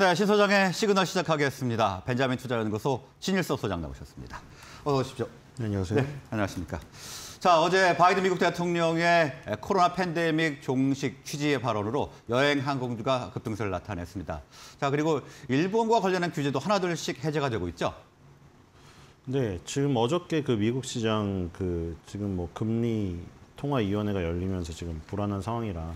네, 신 소장의 시그널 시작하겠습니다. 벤자민 투자연구소 신일섭 소장 나오셨습니다. 어서 오십시오. 네, 안녕하세요. 네, 안녕하십니까. 자, 어제 바이든 미국 대통령의 코로나 팬데믹 종식 취지의 발언으로 여행 항공주가 급등세를 나타냈습니다. 자, 그리고 일본과 관련한 규제도 하나둘씩 해제가 되고 있죠. 네, 지금 어저께 그 미국 시장 그 지금 뭐 금리 통화위원회가 열리면서 지금 불안한 상황이라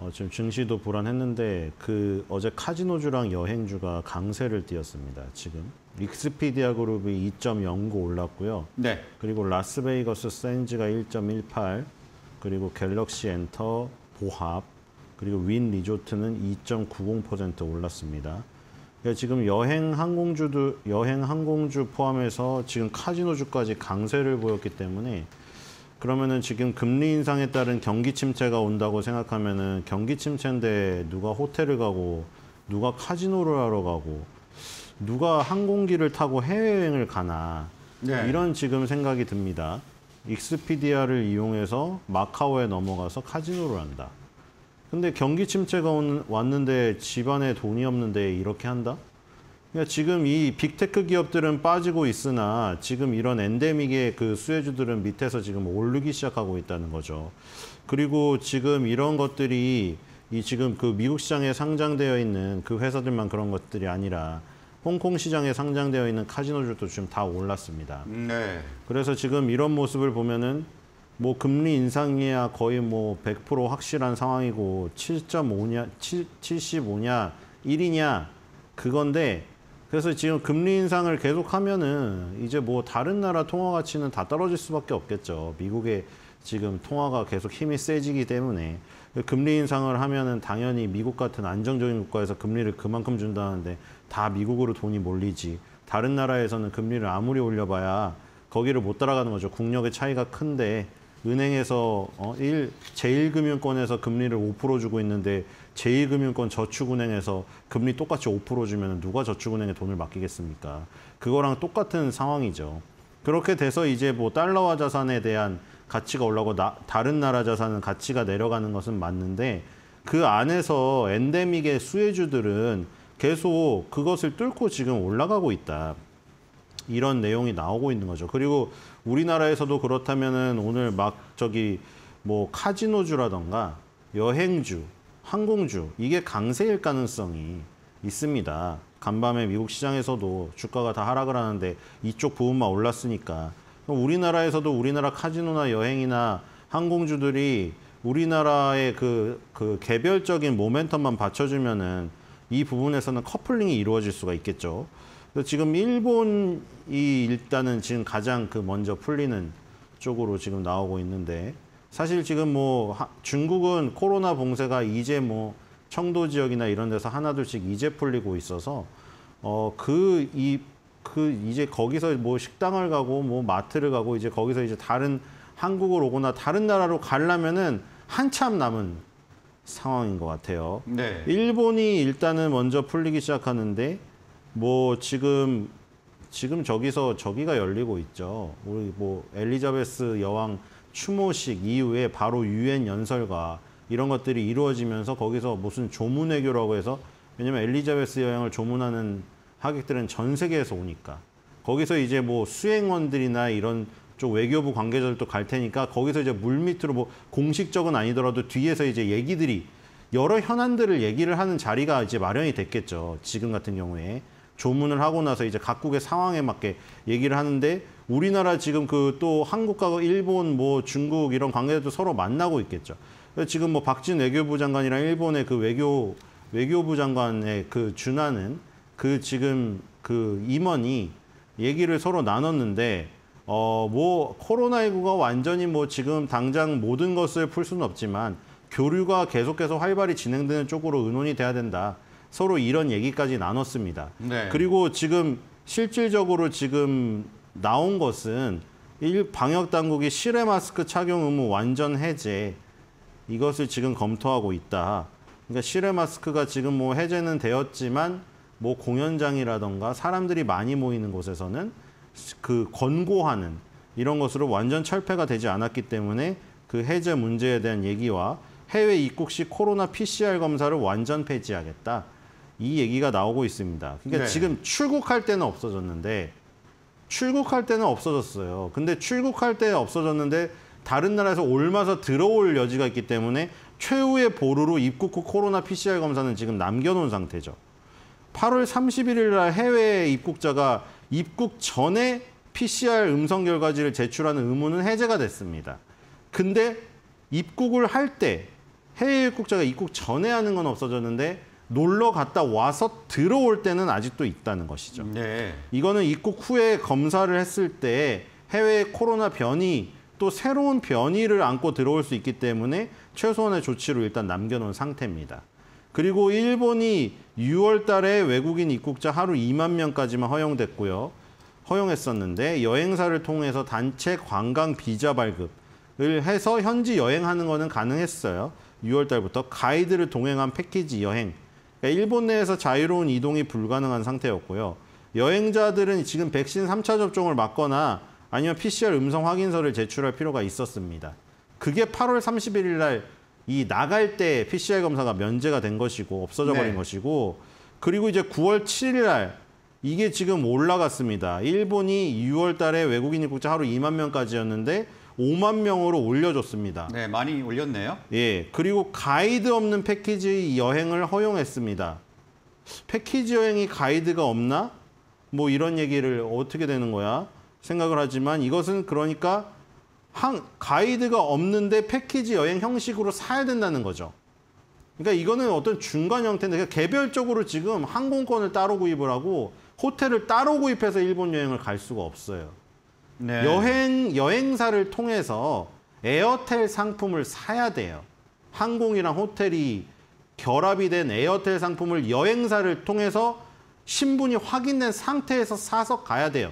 어, 지금 증시도 불안했는데 그 어제 카지노주랑 여행주가 강세를 띄었습니다. 지금 익스피디아 그룹이 2.09 올랐고요. 네. 그리고 라스베이거스 센지가1.18 그리고 갤럭시 엔터 보합 그리고 윈 리조트는 2.90% 올랐습니다. 그러니까 지금 여행 항공주도 여행 항공주 포함해서 지금 카지노주까지 강세를 보였기 때문에 그러면은 지금 금리 인상에 따른 경기 침체가 온다고 생각하면은 경기 침체인데 누가 호텔을 가고 누가 카지노를 하러 가고 누가 항공기를 타고 해외여행을 가나 네. 이런 지금 생각이 듭니다. 익스피디아를 이용해서 마카오에 넘어가서 카지노를 한다. 근데 경기 침체가 온, 왔는데 집안에 돈이 없는데 이렇게 한다? 그러니까 지금 이 빅테크 기업들은 빠지고 있으나 지금 이런 엔데믹의 그 수혜주들은 밑에서 지금 오르기 시작하고 있다는 거죠. 그리고 지금 이런 것들이 이 지금 그 미국 시장에 상장되어 있는 그 회사들만 그런 것들이 아니라 홍콩 시장에 상장되어 있는 카지노주도 지금 다 올랐습니다. 네. 그래서 지금 이런 모습을 보면은 뭐 금리 인상이야 거의 뭐 100% 확실한 상황이고 7.5냐 7, 75냐 1이냐 그건데 그래서 지금 금리 인상을 계속하면은 이제 뭐 다른 나라 통화 가치는 다 떨어질 수밖에 없겠죠. 미국의 지금 통화가 계속 힘이 세지기 때문에 금리 인상을 하면은 당연히 미국 같은 안정적인 국가에서 금리를 그만큼 준다는데 다 미국으로 돈이 몰리지. 다른 나라에서는 금리를 아무리 올려봐야 거기를 못 따라가는 거죠. 국력의 차이가 큰데 은행에서 어, 1, 제1금융권에서 금리를 5% 주고 있는데 제2금융권 저축은행에서 금리 똑같이 5% 주면 누가 저축은행에 돈을 맡기겠습니까? 그거랑 똑같은 상황이죠. 그렇게 돼서 이제 뭐 달러화 자산에 대한 가치가 올라가고 나, 다른 나라 자산은 가치가 내려가는 것은 맞는데 그 안에서 엔데믹의 수혜주들은 계속 그것을 뚫고 지금 올라가고 있다. 이런 내용이 나오고 있는 거죠. 그리고 우리나라에서도 그렇다면은 오늘 막 저기 뭐 카지노주라던가 여행주, 항공주 이게 강세일 가능성이 있습니다. 간밤에 미국 시장에서도 주가가 다 하락을 하는데 이쪽 부분만 올랐으니까 우리나라에서도 우리나라 카지노나 여행이나 항공주들이 우리나라의 그, 그 개별적인 모멘텀만 받쳐주면은 이 부분에서는 커플링이 이루어질 수가 있겠죠. 지금 일본이 일단은 지금 가장 그 먼저 풀리는 쪽으로 지금 나오고 있는데 사실 지금 뭐 중국은 코로나 봉쇄가 이제 뭐 청도 지역이나 이런 데서 하나둘씩 이제 풀리고 있어서 어 그 이그 그 이제 거기서 뭐 식당을 가고 뭐 마트를 가고 이제 거기서 이제 다른 한국을 오거나 다른 나라로 가려면은 한참 남은 상황인 것 같아요. 네. 일본이 일단은 먼저 풀리기 시작하는데 뭐 지금 지금 저기서 저기가 열리고 있죠. 우리 뭐 엘리자베스 여왕 추모식 이후에 바로 유엔 연설과 이런 것들이 이루어지면서 거기서 무슨 조문외교라고 해서 왜냐면 엘리자베스 여행을 조문하는 하객들은 전 세계에서 오니까 거기서 이제 뭐 수행원들이나 이런 쪽 외교부 관계자들도 갈 테니까 거기서 이제 물 밑으로 뭐 공식적은 아니더라도 뒤에서 이제 얘기들이 여러 현안들을 얘기를 하는 자리가 이제 마련이 됐겠죠. 지금 같은 경우에. 조문을 하고 나서 이제 각국의 상황에 맞게 얘기를 하는데 우리나라 지금 그 또 한국과 일본 뭐 중국 이런 관계도 서로 만나고 있겠죠. 지금 뭐 박진 외교부 장관이랑 일본의 그 외교 외교부 장관의 그 준하는 그 지금 그 임원이 얘기를 서로 나눴는데 어 뭐 코로나19가 완전히 뭐 지금 당장 모든 것을 풀 수는 없지만 교류가 계속해서 활발히 진행되는 쪽으로 의논이 돼야 된다. 서로 이런 얘기까지 나눴습니다. 네. 그리고 지금 실질적으로 지금 나온 것은 일 방역 당국이 실외 마스크 착용 의무 완전 해제 이것을 지금 검토하고 있다. 그러니까 실외 마스크가 지금 뭐 해제는 되었지만 뭐 공연장이라던가 사람들이 많이 모이는 곳에서는 그 권고하는 이런 것으로 완전 철폐가 되지 않았기 때문에 그 해제 문제에 대한 얘기와 해외 입국 시 코로나 PCR 검사를 완전 폐지하겠다. 이 얘기가 나오고 있습니다. 그러니까 네. 지금 출국할 때는 없어졌는데 출국할 때는 없어졌어요. 근데 출국할 때 없어졌는데 다른 나라에서 올마서 들어올 여지가 있기 때문에 최후의 보루로 입국 후 코로나 PCR 검사는 지금 남겨놓은 상태죠. 8월 31일 날 해외 입국자가 입국 전에 PCR 음성 결과지를 제출하는 의무는 해제가 됐습니다. 근데 입국을 할 때 해외 입국자가 입국 전에 하는 건 없어졌는데 놀러 갔다 와서 들어올 때는 아직도 있다는 것이죠. 네. 이거는 입국 후에 검사를 했을 때 해외 코로나 변이 또 새로운 변이를 안고 들어올 수 있기 때문에 최소한의 조치로 일단 남겨놓은 상태입니다. 그리고 일본이 6월 달에 외국인 입국자 하루 2만 명까지만 허용됐고요. 허용했었는데 여행사를 통해서 단체 관광 비자 발급을 해서 현지 여행하는 거는 가능했어요. 6월 달부터 가이드를 동행한 패키지 여행 그러니까 일본 내에서 자유로운 이동이 불가능한 상태였고요. 여행자들은 지금 백신 3차 접종을 맞거나 아니면 PCR 음성 확인서를 제출할 필요가 있었습니다. 그게 8월 31일 날 이 나갈 때 PCR 검사가 면제가 된 것이고 없어져 버린 네. 것이고 그리고 이제 9월 7일 날 이게 지금 올라갔습니다. 일본이 6월 달에 외국인 입국자 하루 2만 명까지였는데 5만 명으로 올려줬습니다. 네, 많이 올렸네요. 예, 그리고 가이드 없는 패키지 여행을 허용했습니다. 패키지 여행이 가이드가 없나? 뭐 이런 얘기를 어떻게 되는 거야? 생각을 하지만 이것은 그러니까 한 가이드가 없는데 패키지 여행 형식으로 사야 된다는 거죠. 그러니까 이거는 어떤 중간 형태인데 그러니까 개별적으로 지금 항공권을 따로 구입을 하고 호텔을 따로 구입해서 일본 여행을 갈 수가 없어요. 네. 여행 여행사를 통해서 에어텔 상품을 사야 돼요. 항공이랑 호텔이 결합이 된 에어텔 상품을 여행사를 통해서 신분이 확인된 상태에서 사서 가야 돼요.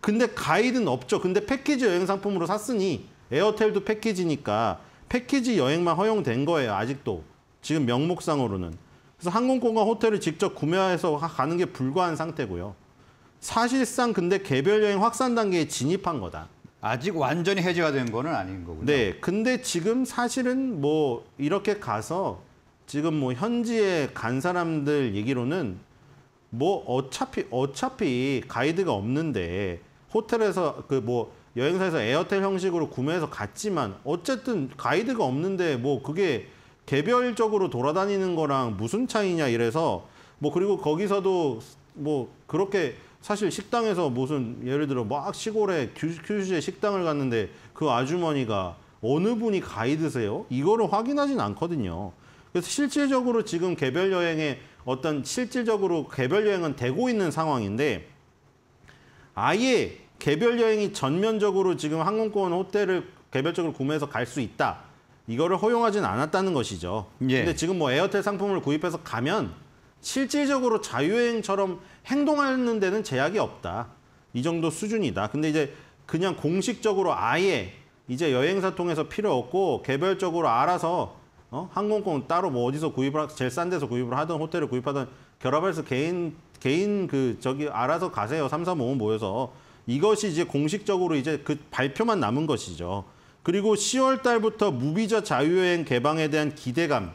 근데 가이드는 없죠. 근데 패키지 여행 상품으로 샀으니 에어텔도 패키지니까 패키지 여행만 허용된 거예요. 아직도 지금 명목상으로는. 그래서 항공권과 호텔을 직접 구매해서 가는 게 불가한 상태고요. 사실상 근데 개별 여행 확산 단계에 진입한 거다. 아직 완전히 해제가 된 거는 아닌 거군요. 네. 근데 지금 사실은 뭐 이렇게 가서 지금 뭐 현지에 간 사람들 얘기로는 뭐 어차피 어차피 가이드가 없는데 호텔에서 그 뭐 여행사에서 에어텔 형식으로 구매해서 갔지만 어쨌든 가이드가 없는데 뭐 그게 개별적으로 돌아다니는 거랑 무슨 차이냐 이래서 뭐 그리고 거기서도 뭐 그렇게 사실 식당에서 무슨 예를 들어 막 시골에 교슈제 식당을 갔는데 그 아주머니가 어느 분이 가이드세요? 이거를 확인하진 않거든요. 그래서 실질적으로 지금 개별 여행에 어떤 실질적으로 개별 여행은 되고 있는 상황인데 아예 개별 여행이 전면적으로 지금 항공권 호텔을 개별적으로 구매해서 갈 수 있다. 이거를 허용하진 않았다는 것이죠. 예. 근데 지금 뭐 에어텔 상품을 구입해서 가면 실질적으로 자유여행처럼 행동하는 데는 제약이 없다. 이 정도 수준이다. 근데 이제 그냥 공식적으로 아예 이제 여행사 통해서 필요 없고 개별적으로 알아서 어? 항공권 따로 뭐 어디서 구입을 하, 제일 싼 데서 구입을 하든 호텔을 구입하던 결합해서 개인 개인 그 저기 알아서 가세요. 삼삼오오 모여서 이것이 이제 공식적으로 이제 그 발표만 남은 것이죠. 그리고 10월 달부터 무비자 자유여행 개방에 대한 기대감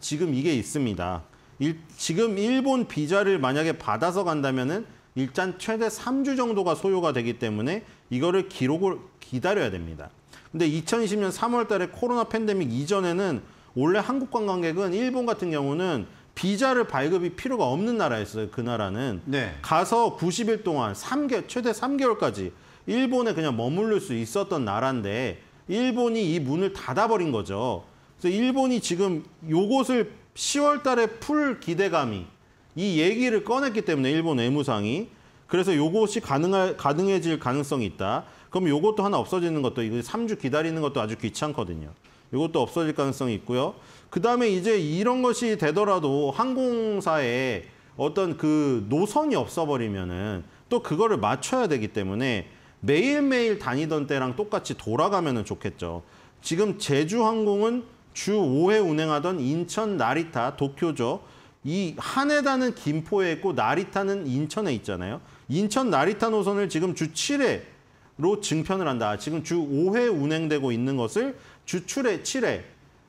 지금 이게 있습니다. 일, 지금 일본 비자를 만약에 받아서 간다면은 일단 최대 3주 정도가 소요가 되기 때문에 이거를 기록을 기다려야 됩니다. 근데 2020년 3월 달에 코로나 팬데믹 이전에는 원래 한국 관광객은 일본 같은 경우는 비자를 발급이 필요가 없는 나라였어요. 그 나라는 네. 가서 90일 동안 3개 최대 3개월까지 일본에 그냥 머무를 수 있었던 나라인데 일본이 이 문을 닫아버린 거죠. 그래서 일본이 지금 요것을 10월 달에 풀 기대감이 이 얘기를 꺼냈기 때문에 일본 외무상이 그래서 요것이 가능할, 가능해질 가능성이 있다. 그럼 요것도 하나 없어지는 것도 이거 3주 기다리는 것도 아주 귀찮거든요. 요것도 없어질 가능성이 있고요. 그다음에 이제 이런 것이 되더라도 항공사에 어떤 그 노선이 없어버리면은 또 그거를 맞춰야 되기 때문에 매일매일 다니던 때랑 똑같이 돌아가면은 좋겠죠. 지금 제주항공은 주 5회 운행하던 인천 나리타 도쿄죠. 이 한해다는 김포에 있고 나리타는 인천에 있잖아요. 인천 나리타 노선을 지금 주 7회로 증편을 한다. 지금 주 5회 운행되고 있는 것을 주 7회, 7회,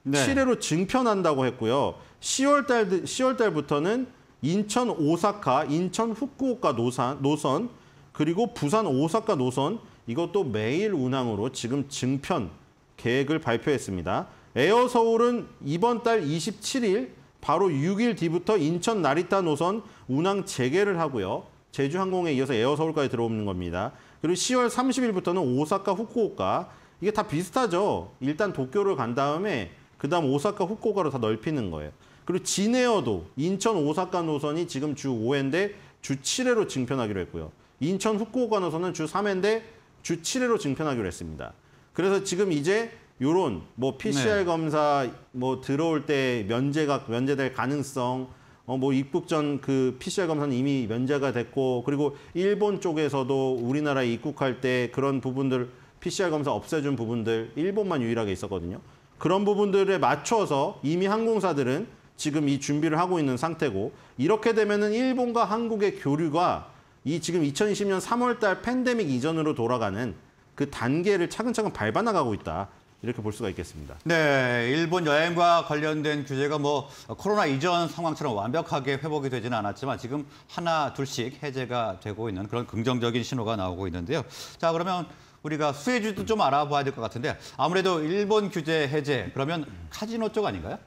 네. 7회로 증편한다고 했고요. 10월 달 10월 달부터는 인천 오사카, 인천 후쿠오카 노선, 노선 그리고 부산 오사카 노선 이것도 매일 운항으로 지금 증편 계획을 발표했습니다. 에어 서울은 이번 달 27일 바로 6일 뒤부터 인천 나리타 노선 운항 재개를 하고요. 제주항공에 이어서 에어 서울까지 들어오는 겁니다. 그리고 10월 30일부터는 오사카, 후쿠오카 이게 다 비슷하죠. 일단 도쿄를 간 다음에 그다음 오사카, 후쿠오카로 다 넓히는 거예요. 그리고 진에어도 인천 오사카 노선이 지금 주 5회인데 주 7회로 증편하기로 했고요. 인천 후쿠오카 노선은 주 3회인데 주 7회로 증편하기로 했습니다. 그래서 지금 이제 요런 뭐 PCR 네. 검사 뭐 들어올 때 면제가 면제될 가능성 어, 뭐 입국 전 그 PCR 검사는 이미 면제가 됐고 그리고 일본 쪽에서도 우리나라에 입국할 때 그런 부분들 PCR 검사 없애준 부분들 일본만 유일하게 있었거든요. 그런 부분들에 맞춰서 이미 항공사들은 지금 이 준비를 하고 있는 상태고 이렇게 되면은 일본과 한국의 교류가 이 지금 2020년 3월달 팬데믹 이전으로 돌아가는 그 단계를 차근차근 밟아나가고 있다. 이렇게 볼 수가 있겠습니다. 네, 일본 여행과 관련된 규제가 뭐 코로나 이전 상황처럼 완벽하게 회복이 되지는 않았지만 지금 하나 둘씩 해제가 되고 있는 그런 긍정적인 신호가 나오고 있는데요. 자, 그러면 우리가 수혜주도 좀 알아봐야 될 것 같은데 아무래도 일본 규제 해제 그러면 카지노 쪽 아닌가요?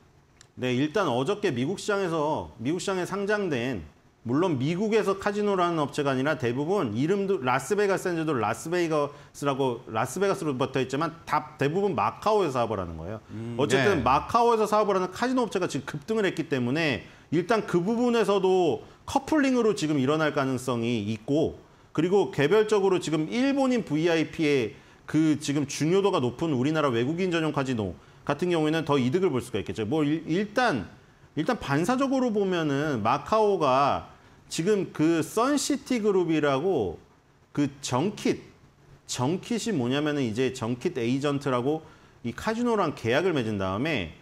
네, 일단 어저께 미국 시장에서 미국 시장에 상장된 물론 미국에서 카지노라는 업체가 아니라 대부분 이름도 라스베가스인지도 라스베이거스라고 라스베가스로 붙어 있지만 다 대부분 마카오에서 사업을 하는 거예요. 음, 네. 어쨌든 네. 마카오에서 사업을 하는 카지노 업체가 지금 급등을 했기 때문에 일단 그 부분에서도 커플링으로 지금 일어날 가능성이 있고 그리고 개별적으로 지금 일본인 VIP의 그 지금 중요도가 높은 우리나라 외국인 전용 카지노 같은 경우에는 더 이득을 볼 수가 있겠죠. 뭐 일, 일단 일단 반사적으로 보면은 마카오가 지금 그 선시티 그룹이라고 그 정킷, 정킷이 뭐냐면은 이제 정킷 에이전트라고 이 카지노랑 계약을 맺은 다음에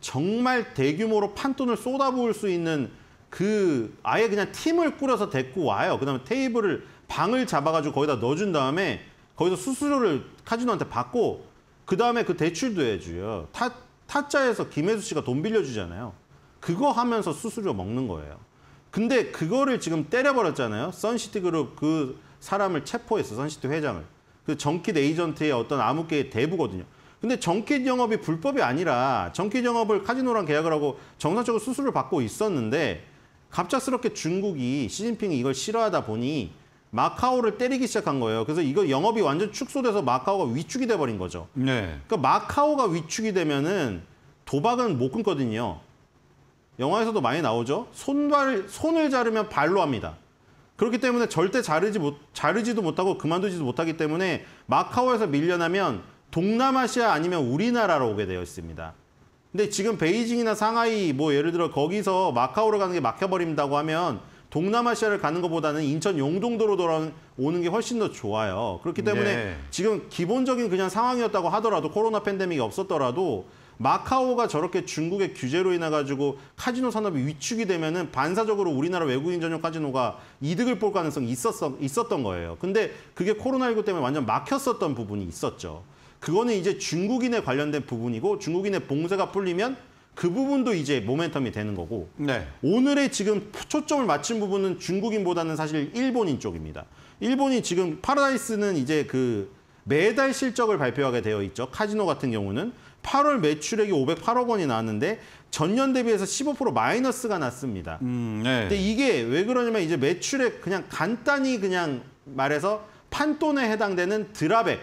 정말 대규모로 판돈을 쏟아부을 수 있는 그 아예 그냥 팀을 꾸려서 데리고 와요. 그다음에 테이블을 방을 잡아가지고 거기다 넣어준 다음에 거기서 수수료를 카지노한테 받고 그 다음에 그 대출도 해줘요. 타, 타짜에서 김혜수 씨가 돈 빌려주잖아요. 그거 하면서 수수료 먹는 거예요. 근데 그거를 지금 때려버렸잖아요. 선시티 그룹 그 사람을 체포했어. 선시티 회장을. 그 정킷 에이전트의 어떤 암흑계의 대부거든요. 근데 정킷 영업이 불법이 아니라 정킷 영업을 카지노랑 계약을 하고 정상적으로 수술을 받고 있었는데 갑작스럽게 중국이 시진핑이 이걸 싫어하다 보니 마카오를 때리기 시작한 거예요. 그래서 이거 영업이 완전 축소돼서 마카오가 위축이 돼버린 거죠. 네. 그러니까 마카오가 위축이 되면은 도박은 못 끊거든요. 영화에서도 많이 나오죠. 손발 손을 자르면 발로 합니다. 그렇기 때문에 절대 자르지 못 자르지도 못하고 그만두지도 못하기 때문에 마카오에서 밀려나면 동남아시아 아니면 우리나라로 오게 되어 있습니다. 근데 지금 베이징이나 상하이 뭐 예를 들어 거기서 마카오로 가는 게 막혀버린다고 하면 동남아시아를 가는 것보다는 인천 용동도로 돌아오는 게 훨씬 더 좋아요. 그렇기 때문에 네. 지금 기본적인 그냥 상황이었다고 하더라도 코로나 팬데믹이 없었더라도 마카오가 저렇게 중국의 규제로 인해 가지고 카지노 산업이 위축이 되면은 반사적으로 우리나라 외국인 전용 카지노가 이득을 볼 가능성이 있었어, 있었던 거예요. 근데 그게 코로나19 때문에 완전 막혔었던 부분이 있었죠. 그거는 이제 중국인에 관련된 부분이고 중국인의 봉쇄가 풀리면 그 부분도 이제 모멘텀이 되는 거고 네. 오늘의 지금 초점을 맞춘 부분은 중국인보다는 사실 일본인 쪽입니다. 일본이 지금 파라다이스는 이제 그 매달 실적을 발표하게 되어 있죠. 카지노 같은 경우는 8월 매출액이 508억 원이 나왔는데 전년 대비해서 15% 마이너스가 났습니다. 음, 네. 근데 이게 왜 그러냐면 이제 매출액 그냥 간단히 그냥 말해서 판돈에 해당되는 드라백.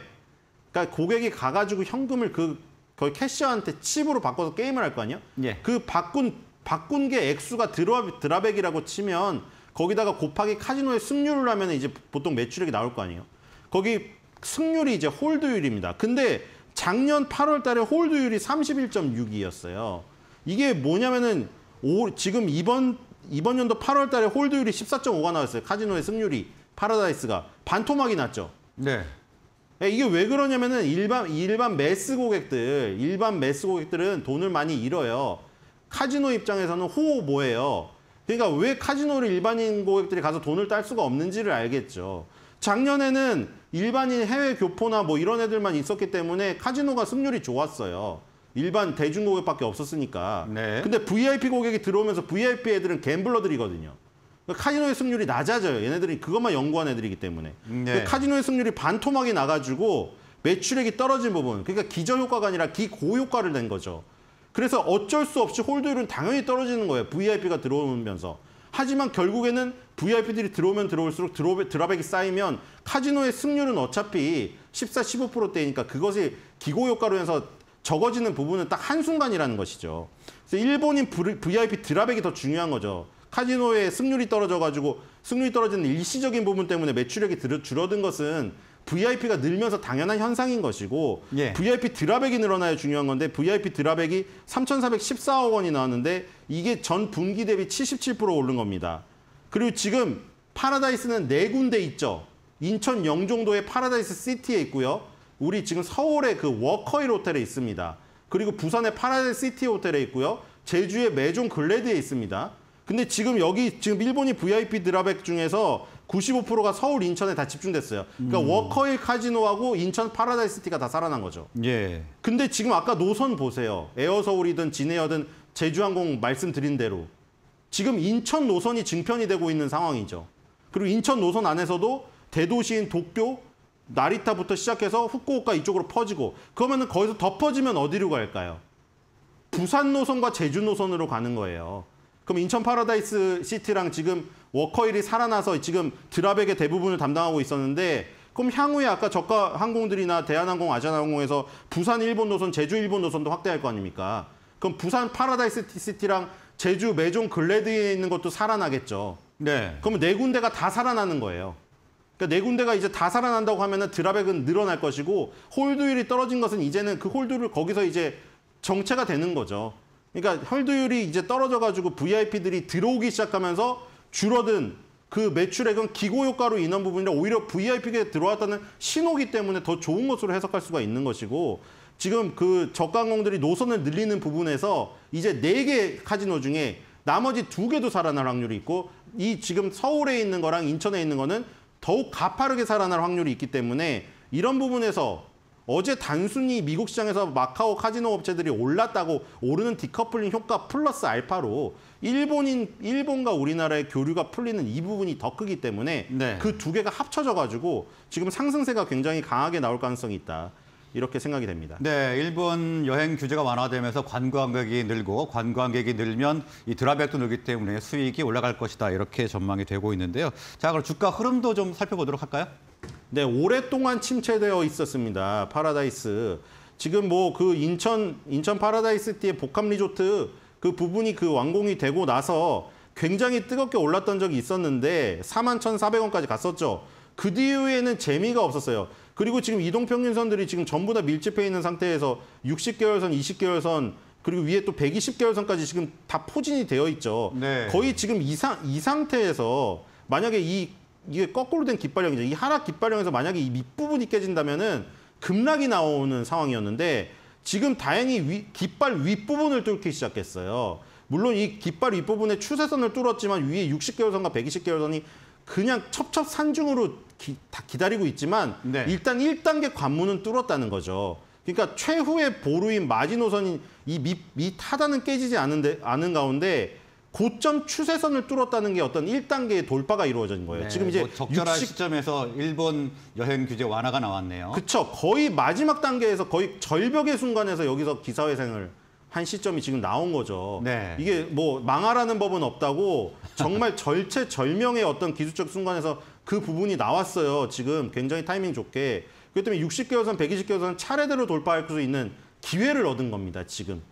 그러니까 고객이 가가지고 현금을 그 거의 캐셔한테 칩으로 바꿔서 게임을 할 거 아니에요? 예. 그 바꾼 바꾼 게 액수가 드라, 드라백이라고 치면 거기다가 곱하기 카지노의 승률을 하면 이제 보통 매출액이 나올 거 아니에요? 거기 승률이 이제 홀드율입니다. 근데 작년 8월 달에 홀드율이 31.6이었어요. 이게 뭐냐면은 오, 지금 이번 이번 연도 8월 달에 홀드율이 14.5가 나왔어요. 카지노의 승률이 파라다이스가 반토막이 났죠. 네. 예, 이게 왜 그러냐면은 일반 일반 매스 고객들, 일반 매스 고객들은 돈을 많이 잃어요. 카지노 입장에서는 호호 뭐예요. 그러니까 왜 카지노를 일반인 고객들이 가서 돈을 딸 수가 없는지를 알겠죠. 작년에는 일반인 해외 교포나 뭐 이런 애들만 있었기 때문에 카지노가 승률이 좋았어요. 일반 대중 고객밖에 없었으니까. 네. 근데 VIP 고객이 들어오면서 VIP 애들은 갬블러들이거든요. 그러니까 카지노의 승률이 낮아져요. 얘네들이 그것만 연구한 애들이기 때문에. 네. 카지노의 승률이 반토막이 나가지고 매출액이 떨어진 부분. 그러니까 기저효과가 아니라 기고효과를 낸 거죠. 그래서 어쩔 수 없이 홀드율은 당연히 떨어지는 거예요. VIP가 들어오면서. 하지만 결국에는 VIP들이 들어오면 들어올수록 드라백이 쌓이면 카지노의 승률은 어차피 14, 1 5대니까 그것이 기고효과로 해서 적어지는 부분은 딱 한순간이라는 것이죠. 그래서 일본인 VIP 드라백이 더 중요한 거죠. 카지노의 승률이 떨어져가지고 승률이 떨어지는 일시적인 부분 때문에 매출액이 줄어든 것은 VIP가 늘면서 당연한 현상인 것이고 예. VIP 드라백이 늘어나야 중요한 건데 VIP 드라백이 3,414억 원이 나왔는데 이게 전 분기 대비 77% 오른 겁니다. 그리고 지금 파라다이스는 네 군데 있죠. 인천 영종도의 파라다이스 시티에 있고요. 우리 지금 서울에그 워커힐 호텔에 있습니다. 그리고 부산의 파라다이스 시티 호텔에 있고요. 제주의 매종 글래드에 있습니다. 근데 지금 여기 지금 일본이 VIP 드라백 중에서 95%가 서울, 인천에 다 집중됐어요. 그러니까 음. 워커힐 카지노하고 인천 파라다이스티가 다 살아난 거죠. 예. 근데 지금 아까 노선 보세요. 에어서울이든 진에어든 제주항공 말씀드린 대로 지금 인천 노선이 증편이 되고 있는 상황이죠. 그리고 인천 노선 안에서도 대도시인 도쿄, 나리타부터 시작해서 후쿠오카 이쪽으로 퍼지고 그러면은 거기서 더 퍼지면 어디로 갈까요? 부산 노선과 제주 노선으로 가는 거예요. 그럼 인천 파라다이스 시티랑 지금 워커힐이 살아나서 지금 드랍에게 대부분을 담당하고 있었는데 그럼 향후에 아까 저가 항공들이나 대한항공, 아시아나항공에서 부산 일본 노선, 제주 일본 노선도 확대할 거 아닙니까? 그럼 부산 파라다이스 시티랑 제주 매종 글래드에 있는 것도 살아나겠죠. 네. 그러면 네 군데가 다 살아나는 거예요. 그러니까 네 군데가 이제 다 살아난다고 하면은 드랍액은 늘어날 것이고 홀드율이 떨어진 것은 이제는 그 홀드를 거기서 이제 정체가 되는 거죠. 그러니까 혈도율이 이제 떨어져가지고 VIP들이 들어오기 시작하면서 줄어든 그 매출액은 기고 효과로 인한 부분이라 오히려 VIP가 들어왔다는 신호기 때문에 더 좋은 것으로 해석할 수가 있는 것이고 지금 그 저가항공들이 노선을 늘리는 부분에서 이제 네개 카지노 중에 나머지 두개도 살아날 확률이 있고 이 지금 서울에 있는 거랑 인천에 있는 거는 더욱 가파르게 살아날 확률이 있기 때문에 이런 부분에서 어제 단순히 미국 시장에서 마카오 카지노 업체들이 올랐다고 오르는 디커플링 효과 플러스 알파로 일본인 일본과 우리나라의 교류가 풀리는 이 부분이 더 크기 때문에 네. 그두 개가 합쳐져 가지고 지금 상승세가 굉장히 강하게 나올 가능성이 있다. 이렇게 생각이 됩니다. 네, 일본 여행 규제가 완화되면서 관광객이 늘고 관광객이 늘면 이 드라백도 늘기 때문에 수익이 올라갈 것이다. 이렇게 전망이 되고 있는데요. 자, 그럼 주가 흐름도 좀 살펴보도록 할까요? 네, 오랫동안 침체되어 있었습니다. 파라다이스. 지금 뭐 그 인천 인천 파라다이스티의 복합 리조트 그 부분이 그 완공이 되고 나서 굉장히 뜨겁게 올랐던 적이 있었는데 41,400원까지 갔었죠. 그 뒤에는 재미가 없었어요. 그리고 지금 이동평균선들이 지금 전부 다 밀집해 있는 상태에서 60개월선, 20개월선 그리고 위에 또 120개월선까지 지금 다 포진이 되어 있죠. 네. 거의 지금 이, 사, 이 상태에서 만약에 이 이게 거꾸로 된 깃발형이죠. 이 하락 깃발형에서 만약에 이 밑부분이 깨진다면은 급락이 나오는 상황이었는데 지금 다행히 위, 깃발 윗부분을 뚫기 시작했어요. 물론 이 깃발 윗부분에 추세선을 뚫었지만 위에 60개월선과 120개월선이 그냥 첩첩 산중으로 기, 다 기다리고 있지만 네. 일단 1단계 관문은 뚫었다는 거죠. 그러니까 최후의 보루인 마지노선인 이 밑, 밑 하단은 깨지지 않은데, 않은 가운데 고점 추세선을 뚫었다는 게 어떤 1단계의 돌파가 이루어진 거예요. 네, 지금 이제 뭐 적절한 60... 시점에서 일본 여행 규제 완화가 나왔네요. 그렇죠. 거의 마지막 단계에서 거의 절벽의 순간에서 여기서 기사회생을 한 시점이 지금 나온 거죠. 네. 이게 뭐 망하라는 법은 없다고 정말 절체절명의 어떤 기술적 순간에서 그 부분이 나왔어요. 지금 굉장히 타이밍 좋게. 그렇기 때문에 60개월선, 120개월선 차례대로 돌파할 수 있는 기회를 얻은 겁니다. 지금.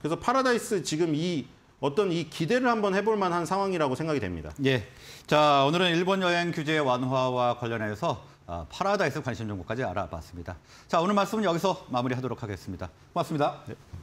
그래서 파라다이스 지금 이 어떤 이 기대를 한번 해볼 만한 상황이라고 생각이 됩니다. 예. 자, 오늘은 일본 여행 규제 완화와 관련해서 아, 파라다이스 관심 정보까지 알아봤습니다. 자, 오늘 말씀은 여기서 마무리하도록 하겠습니다. 고맙습니다. 네.